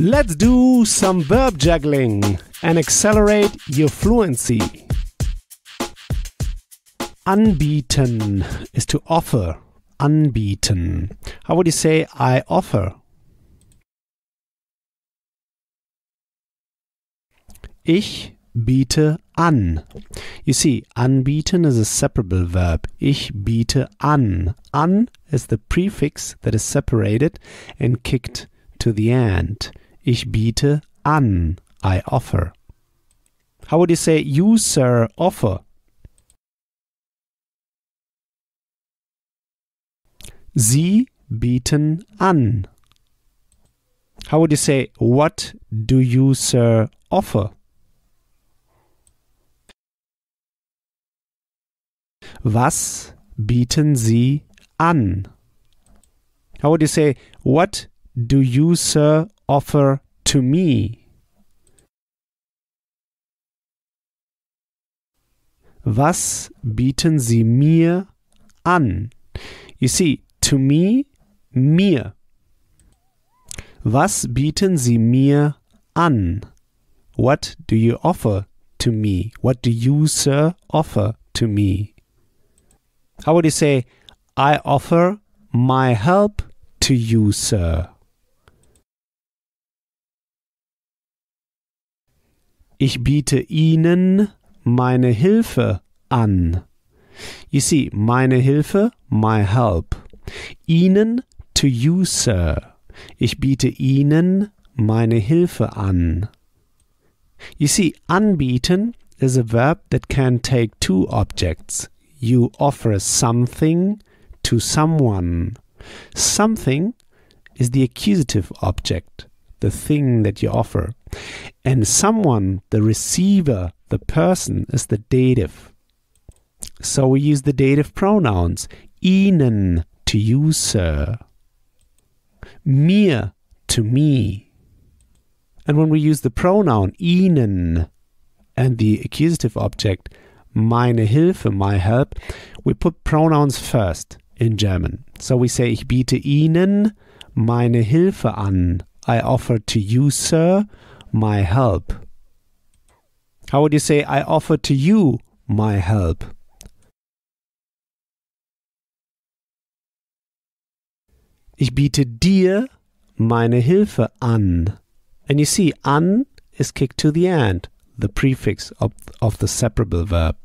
Let's do some verb juggling and accelerate your fluency. Unbeaten is to offer. Unbeaten. How would you say I offer? Ich biete an. You see, unbeaten is a separable verb. Ich biete an. An is the prefix that is separated and kicked to the end. Ich biete an. I offer. How would you say you, sir, offer? Sie bieten an. How would you say, what do you, sir, offer? Was bieten Sie an? How would you say, what do you, sir, offer to me? Was bieten Sie mir an? You see, to me, mir. Was bieten Sie mir an? What do you offer to me? What do you, sir, offer to me? How would you say, I offer my help to you, sir? Ich biete ihnen meine Hilfe an. You see, meine Hilfe, my help. Ihnen to you, sir. Ich biete ihnen meine Hilfe an. You see, anbieten is a verb that can take two objects. You offer something to someone. Something is the accusative object the thing that you offer. And someone, the receiver, the person, is the dative. So we use the dative pronouns Ihnen to you, sir, mir to me. And when we use the pronoun Ihnen and the accusative object meine Hilfe, my help, we put pronouns first in German. So we say, ich biete Ihnen meine Hilfe an. I offer to you, sir, my help. How would you say, I offer to you my help? Ich biete dir meine Hilfe an. And you see, an is kicked to the end, the prefix of, of the separable verb.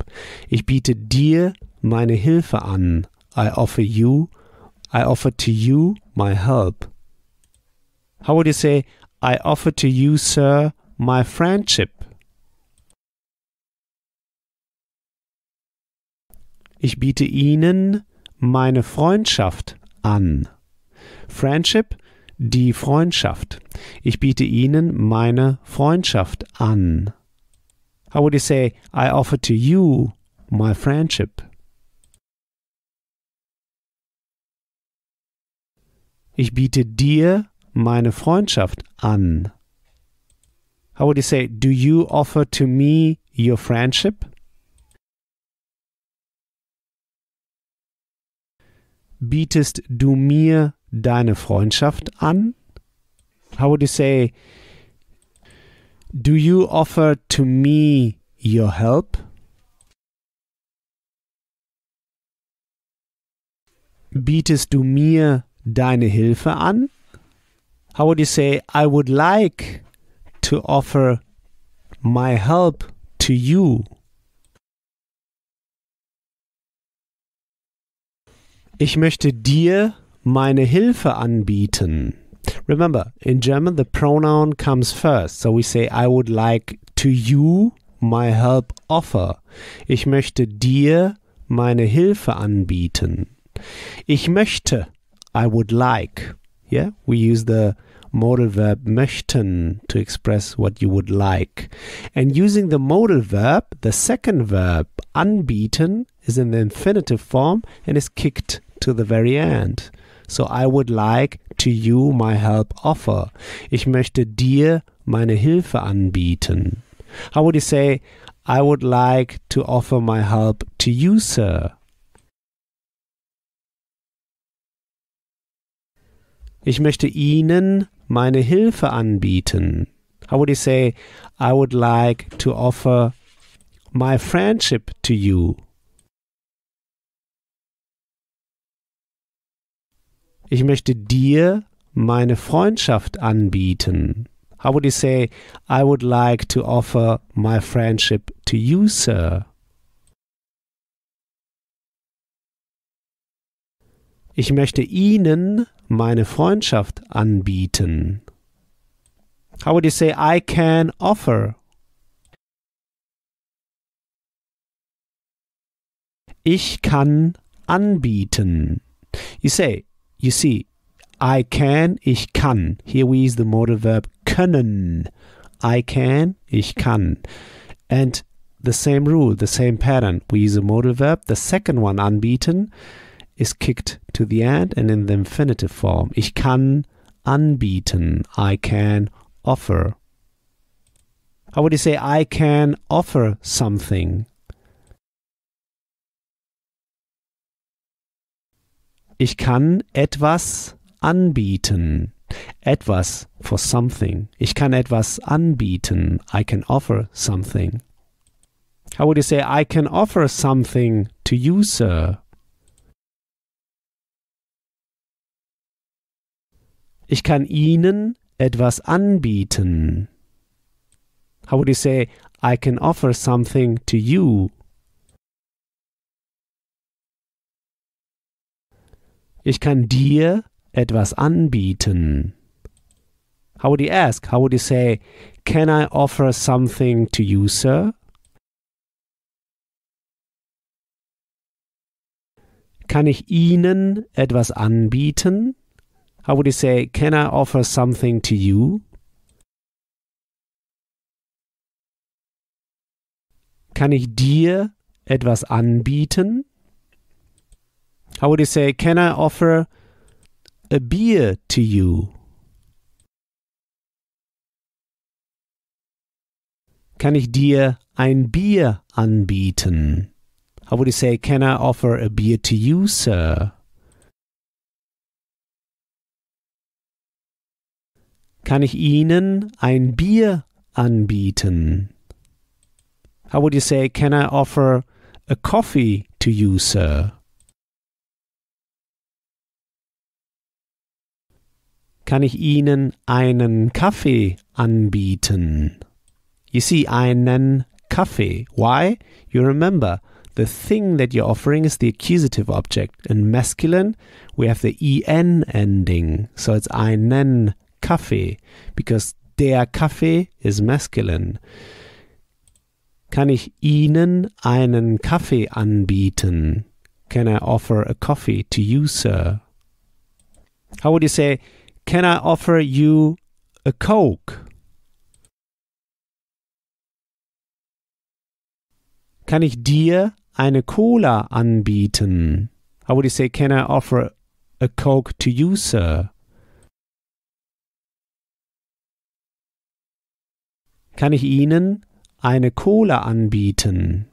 Ich biete dir meine Hilfe an. I offer you, I offer to you my help. How would you say, I offer to you, sir, my friendship? Ich biete Ihnen meine Freundschaft an. Friendship, die Freundschaft. Ich biete Ihnen meine Freundschaft an. How would you say, I offer to you my friendship? Ich biete dir meine Freundschaft an? How would you say, do you offer to me your friendship? Bietest du mir deine Freundschaft an? How would you say, do you offer to me your help? Bietest du mir deine Hilfe an? how would you say, I would like to offer my help to you. Ich möchte dir meine Hilfe anbieten. Remember, in German the pronoun comes first. So we say I would like to you my help offer. Ich möchte dir meine Hilfe anbieten. Ich möchte, I would like. Yeah, we use the modal verb möchten to express what you would like. And using the modal verb, the second verb, unbeaten, is in the infinitive form and is kicked to the very end. So I would like to you my help offer. Ich möchte dir meine Hilfe anbieten. How would you say, I would like to offer my help to you, sir? Ich möchte Ihnen meine Hilfe anbieten. How would you say, I would like to offer my friendship to you? Ich möchte dir meine Freundschaft anbieten. How would you say, I would like to offer my friendship to you, sir? Ich möchte Ihnen meine Freundschaft anbieten. How would you say I can offer? Ich kann anbieten. You say, you see, I can, ich kann. Here we use the modal verb können. I can, ich kann. And the same rule, the same pattern. We use a modal verb, the second one anbieten. is kicked to the end and in the infinitive form. Ich kann anbieten. I can offer. How would you say I can offer something? Ich kann etwas anbieten. Etwas for something. Ich kann etwas anbieten. I can offer something. How would you say I can offer something to you, sir? Ich kann ihnen etwas anbieten. How would you say, I can offer something to you? Ich kann dir etwas anbieten. How would you ask? How would you say, Can I offer something to you, sir? Kann ich Ihnen etwas anbieten? how would you say, can I offer something to you? Kann ich dir etwas anbieten? How would you say, can I offer a beer to you? Kann ich dir ein Bier anbieten? How would you say, can I offer a beer to you, sir? kann ich Ihnen ein Bier anbieten? How would you say, can I offer a coffee to you, sir? Kann ich Ihnen einen Kaffee anbieten? You see, einen Kaffee. Why? You remember, the thing that you're offering is the accusative object. In masculine, we have the en ending, so it's einen Kaffee because der Kaffee is masculine. Kann ich Ihnen einen Kaffee anbieten? Can I offer a coffee to you, sir? How would you say, Can I offer you a Coke? Kann ich dir eine Cola anbieten? How would you say, Can I offer a Coke to you, sir? kann ich Ihnen eine Cola anbieten?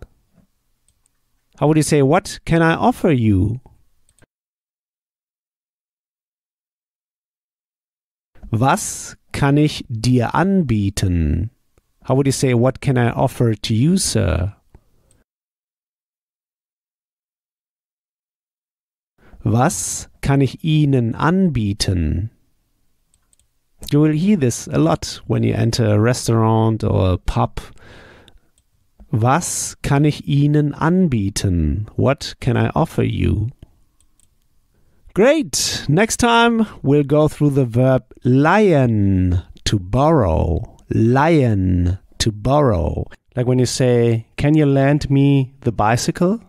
How would you say, what can I offer you? Was kann ich dir anbieten? How would you say, what can I offer to you, sir? Was kann ich Ihnen anbieten? You will hear this a lot when you enter a restaurant or a pub. Was kann ich Ihnen anbieten? What can I offer you? Great! Next time we'll go through the verb lion to borrow. Lion to borrow. Like when you say, Can you lend me the bicycle?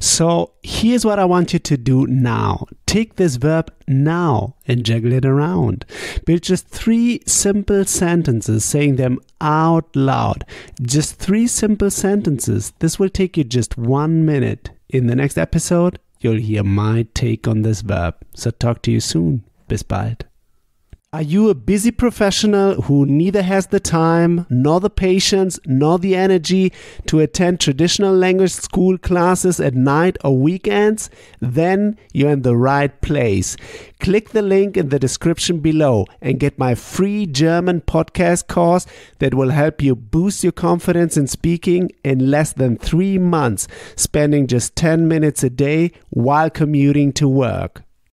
So here's what I want you to do now. Take this verb now and juggle it around. Build just three simple sentences, saying them out loud. Just three simple sentences. This will take you just one minute. In the next episode, you'll hear my take on this verb. So talk to you soon. Bis bald. Are you a busy professional who neither has the time, nor the patience, nor the energy to attend traditional language school classes at night or weekends? Then you're in the right place. Click the link in the description below and get my free German podcast course that will help you boost your confidence in speaking in less than three months, spending just 10 minutes a day while commuting to work.